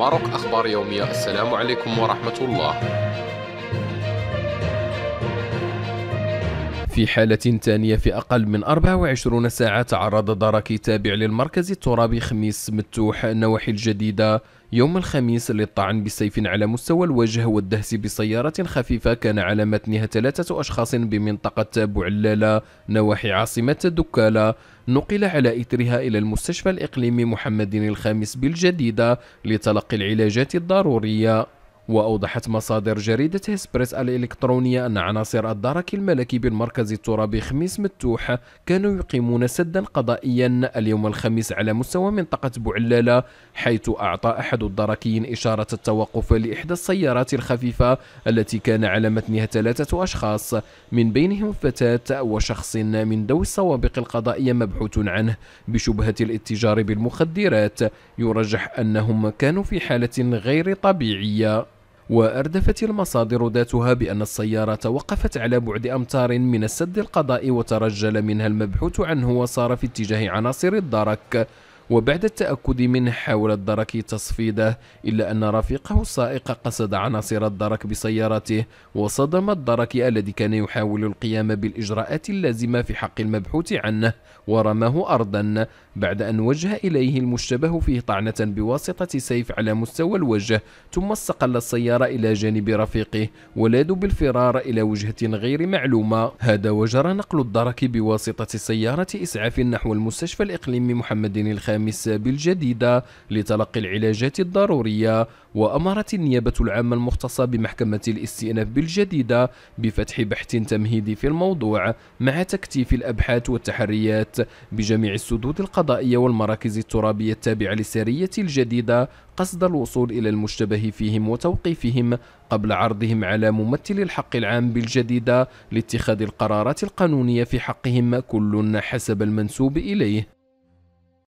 ماروك أخبار يومية السلام عليكم ورحمة الله في حالة ثانية في أقل من 24 ساعة تعرض دراكي تابع للمركز الترابي خميس متوح النواحي الجديدة يوم الخميس للطعن بسيف على مستوى الوجه والدهس بسيارة خفيفة كان على متنها ثلاثة أشخاص بمنطقة بوعلالة نواحي عاصمة دكالة نقل على إثرها إلى المستشفى الإقليمي محمد الخامس بالجديدة لتلقي العلاجات الضرورية وأوضحت مصادر جريدة إسبريس الإلكترونية أن عناصر الدرك الملكي بالمركز الترابي خميس متوح كانوا يقيمون سدا قضائيا اليوم الخميس على مستوى منطقة بوعلالة حيث أعطى أحد الدركيين إشارة التوقف لإحدى السيارات الخفيفة التي كان على متنها ثلاثة أشخاص من بينهم فتاة وشخص من ذوي السوابق القضائية مبحوث عنه بشبهة الاتجار بالمخدرات يرجح أنهم كانوا في حالة غير طبيعية وأردفت المصادر ذاتها بأن السيارة وقفت على بعد أمتار من السد القضائي وترجل منها المبحوث عنه وصار في اتجاه عناصر الدرك وبعد التأكد من حاول الدرك تصفيده إلا أن رفيقه السائق قصد عناصر الدرك بسيارته وصدم الدرك الذي كان يحاول القيام بالإجراءات اللازمة في حق المبحوث عنه ورماه أرضا بعد أن وجه إليه المشتبه فيه طعنة بواسطة سيف على مستوى الوجه ثم استقل السيارة إلى جانب رفيقه ولادوا بالفرار إلى وجهة غير معلومة هذا وجرى نقل الدرك بواسطة سيارة إسعاف نحو المستشفى الإقليمي محمد الخامس السامس بالجديدة لتلقي العلاجات الضرورية وأمرت النيابة العامة المختصة بمحكمة الاستئناف بالجديدة بفتح بحث تمهيدي في الموضوع مع تكتيف الأبحاث والتحريات بجميع السدود القضائية والمراكز الترابية التابعة لسرية الجديدة قصد الوصول إلى المشتبه فيهم وتوقيفهم قبل عرضهم على ممثل الحق العام بالجديدة لاتخاذ القرارات القانونية في حقهم كل حسب المنسوب إليه